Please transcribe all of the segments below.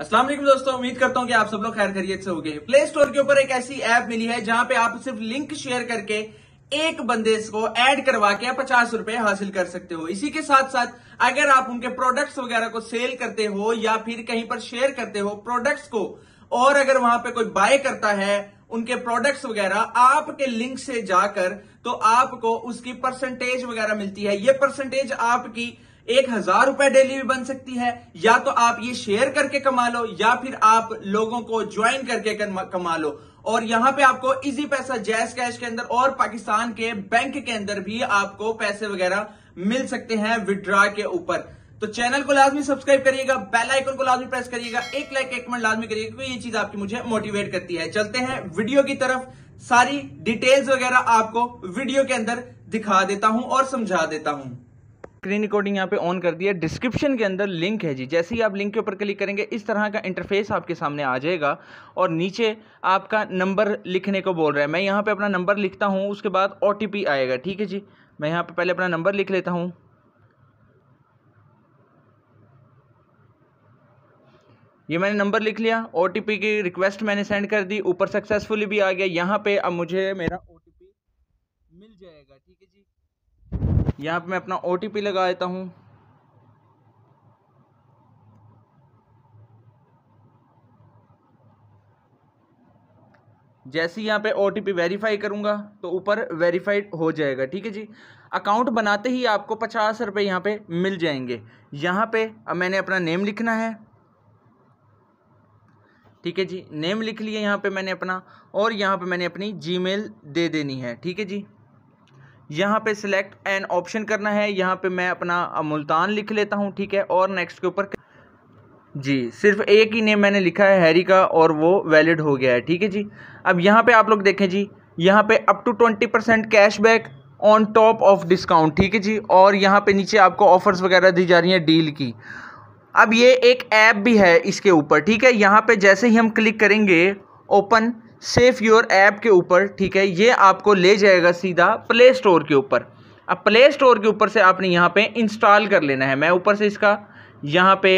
असलम दोस्तों उम्मीद करता हूँ कि आप सब लोग खैर खरीद से हो गए प्ले स्टोर के ऊपर एक ऐसी ऐप मिली है जहां पे आप सिर्फ लिंक शेयर करके एक बंदे को ऐड करवा के पचास रुपए हासिल कर सकते हो इसी के साथ साथ अगर आप उनके प्रोडक्ट्स वगैरह को सेल करते हो या फिर कहीं पर शेयर करते हो प्रोडक्ट्स को और अगर वहां पे कोई बाय करता है उनके प्रोडक्ट्स वगैरह आपके लिंक से जाकर तो आपको उसकी परसेंटेज वगैरह मिलती है ये परसेंटेज आपकी एक हजार रुपए डेली भी बन सकती है या तो आप ये शेयर करके कमा लो या फिर आप लोगों को ज्वाइन करके कमा लो और यहां पे आपको इजी पैसा जैस कैश के अंदर और पाकिस्तान के बैंक के अंदर भी आपको पैसे वगैरह मिल सकते हैं विड्रॉ के ऊपर तो चैनल को लाजमी सब्सक्राइब करिएगा बेल आइकन को लाजमी प्रेस करिएगा एक लाइक एक मिनट लाजमी करिएगा क्योंकि ये चीज आपकी मुझे मोटिवेट करती है चलते हैं वीडियो की तरफ सारी डिटेल्स वगैरह आपको वीडियो के अंदर दिखा देता हूं और समझा देता हूं स्क्रीन रिकॉर्डिंग यहाँ पे ऑन कर दिया डिस्क्रिप्शन के अंदर लिंक है जी जैसे ही आप लिंक के ऊपर क्लिक करेंगे इस तरह का इंटरफेस आपके सामने आ जाएगा और नीचे आपका नंबर लिखने को बोल रहा है मैं यहाँ पे अपना नंबर लिखता हूँ उसके बाद ओ आएगा ठीक है जी मैं यहाँ पर पहले अपना नंबर लिख लेता हूँ ये मैंने नंबर लिख लिया ओ की रिक्वेस्ट मैंने सेंड कर दी ऊपर सक्सेसफुली भी आ गया यहाँ पे अब मुझे मेरा ओ मिल जाएगा ठीक है जी यहाँ पे मैं अपना ओ लगा देता हूँ जैसे यहाँ पे ओ टी वेरीफाई करूँगा तो ऊपर वेरीफाइड हो जाएगा ठीक है जी अकाउंट बनाते ही आपको पचास रुपये यहाँ पे मिल जाएंगे यहाँ पे अब मैंने अपना नेम लिखना है ठीक है जी नेम लिख लिया यहाँ पे मैंने अपना और यहाँ पे मैंने अपनी जीमेल दे देनी है ठीक है जी यहाँ पे सिलेक्ट एन ऑप्शन करना है यहाँ पे मैं अपना मुल्तान लिख लेता हूँ ठीक है और नेक्स्ट के ऊपर जी सिर्फ एक ही नेम मैंने लिखा है हैरी का और वो वैलिड हो गया है ठीक है जी अब यहाँ पे आप लोग देखें जी यहाँ पे up to twenty percent cash back on top of discount ठीक है जी और यहाँ पर नीचे आपको ऑफर्स वगैरह दी जा रही हैं डील की अब ये एक ऐप भी है इसके ऊपर ठीक है यहाँ पर जैसे ही हम क्लिक करेंगे ओपन सेफ योर ऐप के ऊपर ठीक है ये आपको ले जाएगा सीधा प्ले स्टोर के ऊपर अब प्ले स्टोर के ऊपर से आपने यहाँ पे इंस्टॉल कर लेना है मैं ऊपर से इसका यहाँ पे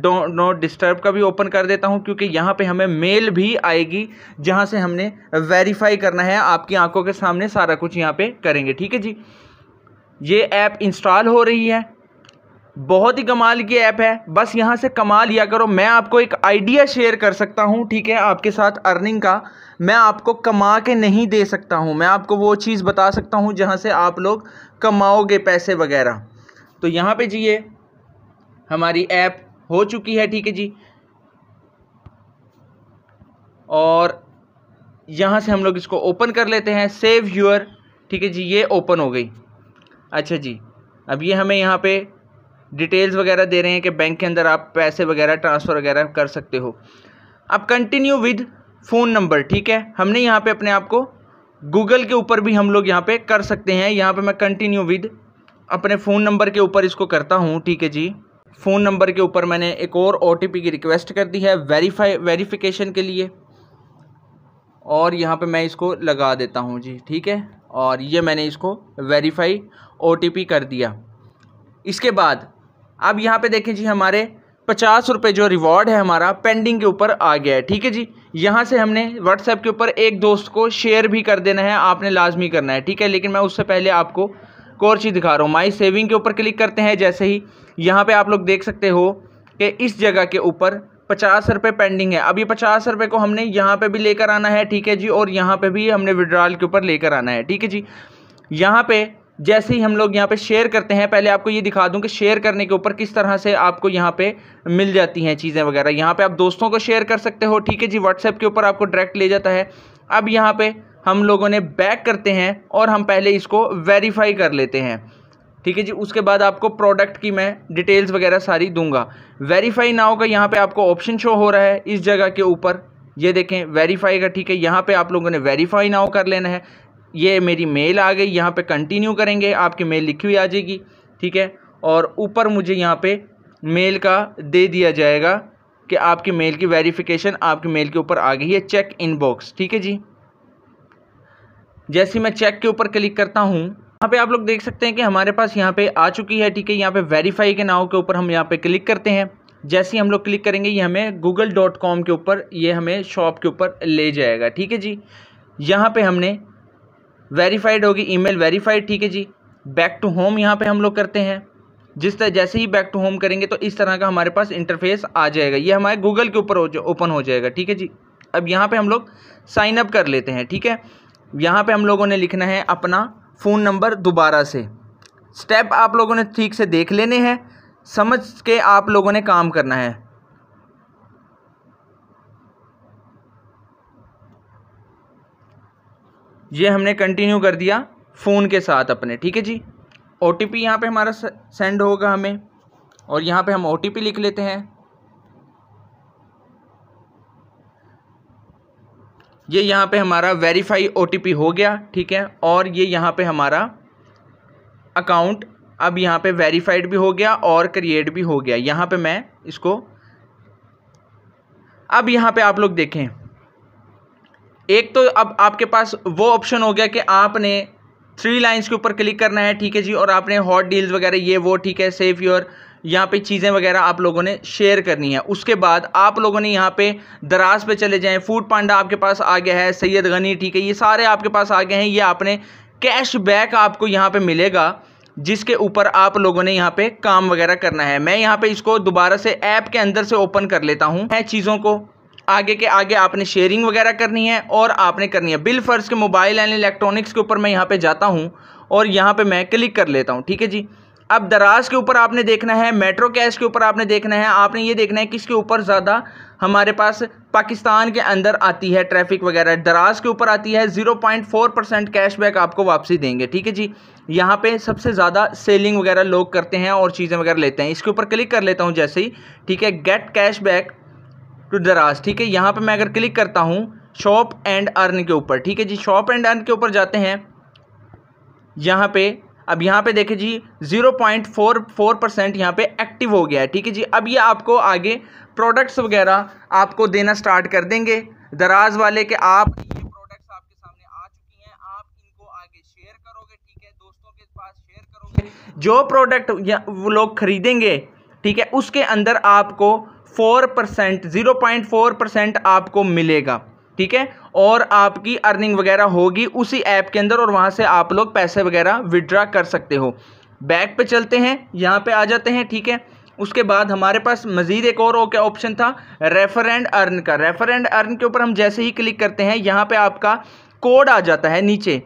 डोंट नो डिस्टर्ब का भी ओपन कर देता हूँ क्योंकि यहाँ पे हमें मेल भी आएगी जहाँ से हमने वेरीफाई करना है आपकी आंखों के सामने सारा कुछ यहाँ पे करेंगे ठीक है जी ये ऐप इंस्टॉल हो रही है बहुत ही कमाल की ऐप है बस यहाँ से कमाल या करो मैं आपको एक आइडिया शेयर कर सकता हूँ ठीक है आपके साथ अर्निंग का मैं आपको कमा के नहीं दे सकता हूँ मैं आपको वो चीज़ बता सकता हूँ जहाँ से आप लोग कमाओगे पैसे वगैरह तो यहाँ पे जी ये हमारी ऐप हो चुकी है ठीक है जी और यहाँ से हम लोग इसको ओपन कर लेते हैं सेव यूर ठीक है जी ये ओपन हो गई अच्छा जी अब ये हमें यहाँ पे डिटेल्स वगैरह दे रहे हैं कि बैंक के अंदर आप पैसे वगैरह ट्रांसफ़र वगैरह कर सकते हो अब कंटिन्यू विद फ़ोन नंबर ठीक है हमने यहाँ पे अपने आप को गूगल के ऊपर भी हम लोग यहाँ पे कर सकते हैं यहाँ पे मैं कंटिन्यू विद अपने फ़ोन नंबर के ऊपर इसको करता हूँ ठीक है जी फ़ोन नंबर के ऊपर मैंने एक और ओ की रिक्वेस्ट कर दी है वेरीफाई वेरीफिकेशन के लिए और यहाँ पे मैं इसको लगा देता हूँ जी ठीक है और ये मैंने इसको वेरीफाई ओ कर दिया इसके बाद अब यहाँ पे देखें जी हमारे पचास रुपये जो रिवॉर्ड है हमारा पेंडिंग के ऊपर आ गया है ठीक है जी यहाँ से हमने व्हाट्सएप के ऊपर एक दोस्त को शेयर भी कर देना है आपने लाजमी करना है ठीक है लेकिन मैं उससे पहले आपको एक और चीज़ दिखा रहा हूँ माई सेविंग के ऊपर क्लिक करते हैं जैसे ही यहाँ पर आप लोग देख सकते हो कि इस जगह के ऊपर पचास रुपये पेंडिंग है अब ये पचास रुपये को हमने यहाँ पे भी लेकर आना है ठीक है जी और यहाँ पे भी हमने विड्रॉल के ऊपर लेकर आना है ठीक है जी यहाँ पे जैसे ही हम लोग यहाँ पे शेयर करते हैं पहले आपको ये दिखा दूँ कि शेयर करने के ऊपर किस तरह से आपको यहाँ पे मिल जाती हैं चीज़ें वगैरह यहाँ पे आप दोस्तों को शेयर कर सकते हो ठीक है जी व्हाट्सएप के ऊपर आपको डायरेक्ट ले जाता है अब यहाँ पे हम लोगों ने बैक करते हैं और हम पहले इसको वेरीफाई कर लेते हैं ठीक है जी उसके बाद आपको प्रोडक्ट की मैं डिटेल्स वगैरह सारी दूंगा वेरीफाई ना होगा यहाँ पर आपको ऑप्शन शो हो रहा है इस जगह के ऊपर ये देखें वेरीफाई का ठीक है यहाँ पे आप लोगों ने वेरीफाई नाउ कर लेना है ये मेरी मेल आ गई यहाँ पे कंटिन्यू करेंगे आपकी मेल लिखी हुई आ जाएगी ठीक है और ऊपर मुझे यहाँ पे मेल का दे दिया जाएगा कि आपकी मेल की वेरिफिकेशन आपकी मेल के ऊपर आ गई है चेक इनबॉक्स ठीक है जी जैसे मैं चेक के ऊपर क्लिक करता हूँ यहाँ पे आप लोग देख सकते हैं कि हमारे पास यहाँ पे आ चुकी है ठीक है यहाँ पे वेरीफाई के नाव के ऊपर हम यहाँ पे क्लिक करते हैं जैसे ही हम लोग क्लिक करेंगे ये हमें गूगल डॉट कॉम के ऊपर ये हमें शॉप के ऊपर ले जाएगा ठीक है जी यहाँ पे हमने वेरीफाइड होगी ईमेल वेरीफाइड ठीक है जी बैक टू होम यहाँ पे हम लोग करते हैं जिस तरह जैसे ही बैक टू होम करेंगे तो इस तरह का हमारे पास इंटरफेस आ जाएगा ये हमारे गूगल के ऊपर ओपन हो जाएगा ठीक है जी अब यहाँ पे हम लोग साइन अप कर लेते हैं ठीक है यहाँ पे हम लोगों ने लिखना है अपना फ़ोन नंबर दोबारा से स्टेप आप लोगों ने ठीक से देख लेने हैं समझ के आप लोगों ने काम करना है ये हमने कंटिन्यू कर दिया फ़ोन के साथ अपने ठीक है जी ओ टी पी यहाँ पर हमारा सेंड होगा हमें और यहाँ पे हम ओ टी पी लिख लेते हैं ये यहाँ पे हमारा वेरीफाई ओ टी पी हो गया ठीक है और ये यहाँ पे हमारा अकाउंट अब यहाँ पे वेरीफाइड भी हो गया और क्रिएट भी हो गया यहाँ पे मैं इसको अब यहाँ पे आप लोग देखें एक तो अब आपके पास वो ऑप्शन हो गया कि आपने थ्री लाइंस के ऊपर क्लिक करना है ठीक है जी और आपने हॉट डील्स वगैरह ये वो ठीक है सेफ योर यहाँ पे चीज़ें वगैरह आप लोगों ने शेयर करनी है उसके बाद आप लोगों ने यहाँ पे दराज पे चले जाएं फूड पांडा आपके पास आ गया है सैयद गनी ठीक है ये सारे आपके पास आ गए हैं ये आपने कैश बैक आपको यहाँ पे मिलेगा जिसके ऊपर आप लोगों ने यहाँ पे काम वगैरह करना है मैं यहाँ पे इसको दोबारा से ऐप के अंदर से ओपन कर लेता हूँ चीज़ों को आगे के आगे आपने शेयरिंग वगैरह करनी है और आपने करनी है बिल फर्ज के मोबाइल एंड इलेक्ट्रॉनिक्स के ऊपर मैं यहाँ पे जाता हूँ और यहाँ पे मैं क्लिक कर लेता हूँ ठीक है जी अब दराज के ऊपर आपने देखना है मेट्रो कैश के ऊपर आपने देखना है आपने ये देखना है किसके ऊपर ज़्यादा हमारे पास पाकिस्तान के अंदर आती है ट्रैफिक वगैरह दराज के ऊपर आती है zero point four percent cashback आपको वापसी देंगे ठीक है जी यहाँ पे सबसे ज़्यादा सेलिंग वगैरह लोग करते हैं और चीज़ें वगैरह लेते हैं इसके ऊपर क्लिक कर लेता हूँ जैसे ही ठीक है गेट बैक टू दराज ठीक है यहाँ पर मैं अगर क्लिक करता हूँ शॉप एंड अर्न के ऊपर ठीक है जी शॉप एंड अर्न के ऊपर जाते हैं यहाँ पे अब यहाँ पे देखें जी zero point four four percent यहाँ पे एक्टिव हो गया है ठीक है जी अब ये आपको आगे प्रोडक्ट्स वगैरह आपको देना स्टार्ट कर देंगे दराज वाले के आप ये प्रोडक्ट्स आपके सामने आ चुकी हैं आप इनको आगे शेयर करोगे ठीक है दोस्तों के पास शेयर करोगे जो प्रोडक्ट वो लोग खरीदेंगे ठीक है उसके अंदर आपको four percent zero point four percent आपको मिलेगा ठीक है और आपकी अर्निंग वगैरह होगी उसी ऐप के अंदर और वहाँ से आप लोग पैसे वगैरह विड्रा कर सकते हो बैक पे चलते हैं यहाँ पे आ जाते हैं ठीक है उसके बाद हमारे पास मज़ीद एक और ओके ऑप्शन था रेफर एंड अर्न का रेफर एंड अर्न के ऊपर हम जैसे ही क्लिक करते हैं यहाँ पे आपका कोड आ जाता है नीचे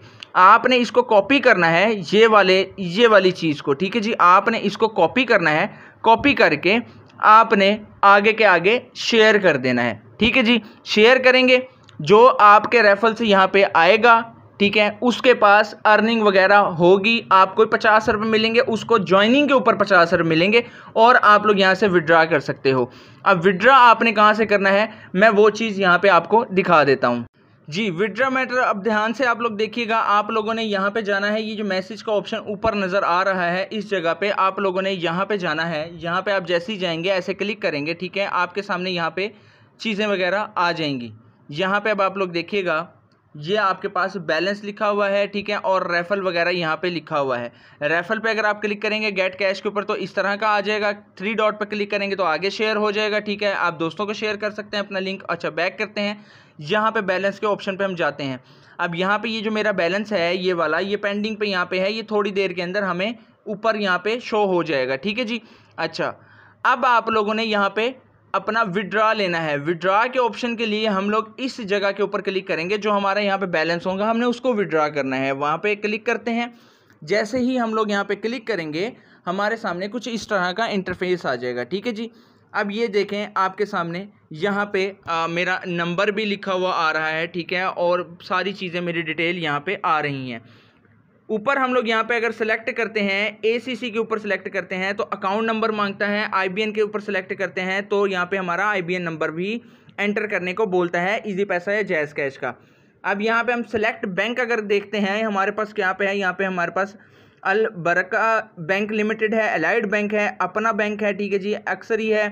आपने इसको कॉपी करना है ये वाले ये वाली चीज़ को ठीक है जी आपने इसको कॉपी करना है कॉपी करके आपने आगे के आगे शेयर कर देना है ठीक है जी शेयर करेंगे जो आपके रेफल से यहाँ पे आएगा ठीक है उसके पास अर्निंग वगैरह होगी आपको पचास रुपये मिलेंगे उसको ज्वाइनिंग के ऊपर पचास रुपये मिलेंगे और आप लोग यहाँ से विड्रा कर सकते हो अब विड्रा आपने कहाँ से करना है मैं वो चीज़ यहाँ पे आपको दिखा देता हूँ जी विड्रा मैटर अब ध्यान से आप लोग देखिएगा आप लोगों ने यहाँ पे जाना है ये जो मैसेज का ऑप्शन ऊपर नज़र आ रहा है इस जगह पे आप लोगों ने यहाँ पे जाना है यहाँ पे आप जैसे ही जाएंगे ऐसे क्लिक करेंगे ठीक है आपके सामने यहाँ पे चीज़ें वगैरह आ जाएंगी यहाँ पे अब आप लोग देखिएगा ये आपके पास बैलेंस लिखा हुआ है ठीक है और रेफल वगैरह यहाँ पे लिखा हुआ है रेफल पे अगर आप क्लिक करेंगे गेट कैश के ऊपर तो इस तरह का आ जाएगा थ्री डॉट पे क्लिक करेंगे तो आगे शेयर हो जाएगा ठीक है आप दोस्तों को शेयर कर सकते हैं अपना लिंक अच्छा बैक करते हैं यहाँ पे बैलेंस के ऑप्शन पे हम जाते हैं अब यहाँ पे ये जो मेरा बैलेंस है ये वाला ये पेंडिंग पे यहाँ पे है ये थोड़ी देर के अंदर हमें ऊपर यहाँ पे शो हो जाएगा ठीक है जी अच्छा अब आप लोगों ने यहाँ पे अपना विड्रा लेना है विड्रा के ऑप्शन के लिए हम लोग इस जगह के ऊपर क्लिक करेंगे जो हमारा यहाँ पे बैलेंस होगा हमने उसको विड्रा करना है वहाँ पे क्लिक करते हैं जैसे ही हम लोग यहाँ पे क्लिक करेंगे हमारे सामने कुछ इस तरह का इंटरफेस आ जाएगा ठीक है जी अब ये देखें आपके सामने यहाँ पे आ, मेरा नंबर भी लिखा हुआ आ रहा है ठीक है और सारी चीज़ें मेरी डिटेल यहाँ पे आ रही हैं ऊपर हम लोग यहाँ पे अगर सेलेक्ट करते हैं एसीसी के ऊपर सेलेक्ट करते हैं तो अकाउंट नंबर मांगता है आईबीएन के ऊपर सेलेक्ट करते हैं तो यहाँ पे हमारा आईबीएन नंबर भी एंटर करने को बोलता है इजी पैसा या जैज़ कैश का अब यहाँ पे हम सेलेक्ट बैंक अगर देखते हैं हमारे पास क्या पे है यहाँ पे हमारे पास अल बरका बैंक लिमिटेड है अलाइड बैंक है अपना बैंक है ठीक है जी अक्सर ही है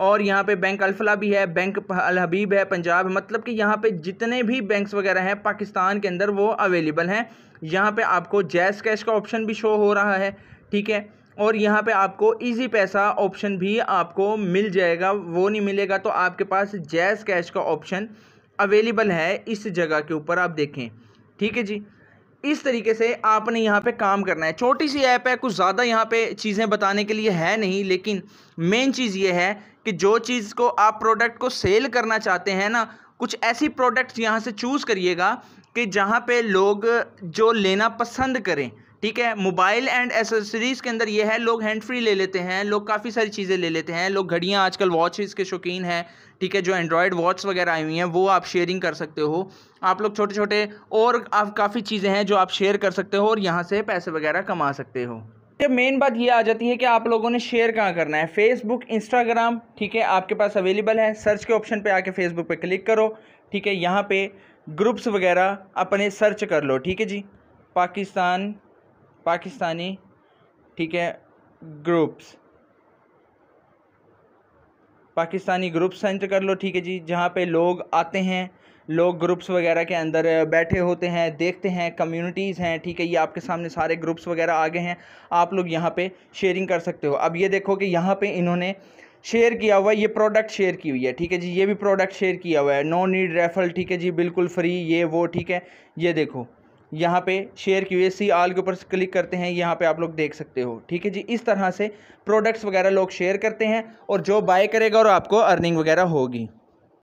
और यहाँ पे बैंक अलफला भी है बैंक अलहबीब है पंजाब है मतलब कि यहाँ पे जितने भी बैंक्स वगैरह हैं पाकिस्तान के अंदर वो अवेलेबल हैं यहाँ पे आपको जैस कैश का ऑप्शन भी शो हो रहा है ठीक है और यहाँ पे आपको इजी पैसा ऑप्शन भी आपको मिल जाएगा वो नहीं मिलेगा तो आपके पास जैस कैश का ऑप्शन अवेलेबल है इस जगह के ऊपर आप देखें ठीक है जी इस तरीके से आपने यहाँ पे काम करना है छोटी सी ऐप है कुछ ज़्यादा यहाँ पे चीज़ें बताने के लिए है नहीं लेकिन मेन चीज़ ये है कि जो चीज़ को आप प्रोडक्ट को सेल करना चाहते हैं ना कुछ ऐसी प्रोडक्ट्स यहाँ से चूज़ करिएगा कि जहाँ पे लोग जो लेना पसंद करें ठीक है मोबाइल एंड एसेसरीज़ के अंदर ये है लोग हैंड फ्री ले लेते हैं लोग काफ़ी सारी चीज़ें ले लेते हैं लोग घड़ियाँ आजकल वॉचेस के शौकीन हैं ठीक है जो एंड्रॉयड वॉच वगैरह आई हुई हैं वो आप शेयरिंग कर सकते हो आप लोग छोटे छोटे और आप काफ़ी चीज़ें हैं जो आप शेयर कर सकते हो और यहाँ से पैसे वगैरह कमा सकते हो तो मेन बात ये आ जाती है कि आप लोगों ने शेयर कहाँ करना है फेसबुक इंस्टाग्राम ठीक है आपके पास अवेलेबल है सर्च के ऑप्शन पे आके फेसबुक पे क्लिक करो ठीक है यहाँ पे ग्रुप्स वगैरह अपने सर्च कर लो ठीक है जी पाकिस्तान पाकिस्तानी ठीक है ग्रुप्स पाकिस्तानी ग्रुप सेंड कर लो ठीक है जी जहाँ पे लोग आते हैं लोग ग्रुप्स वगैरह के अंदर बैठे होते हैं देखते हैं कम्युनिटीज़ हैं ठीक है ये आपके सामने सारे ग्रुप्स वगैरह आ गए हैं आप लोग यहाँ पे शेयरिंग कर सकते हो अब ये देखो कि यहाँ पे इन्होंने शेयर किया हुआ है ये प्रोडक्ट शेयर की हुई है ठीक है जी ये भी प्रोडक्ट शेयर किया हुआ है नो नीड रेफल ठीक है जी बिल्कुल फ्री ये वो ठीक है ये देखो यहाँ पे शेयर की हुई है सी आल के ऊपर क्लिक करते हैं यहाँ पे आप लोग देख सकते हो ठीक है जी इस तरह से प्रोडक्ट्स वगैरह लोग शेयर करते हैं और जो बाय करेगा और आपको अर्निंग वगैरह होगी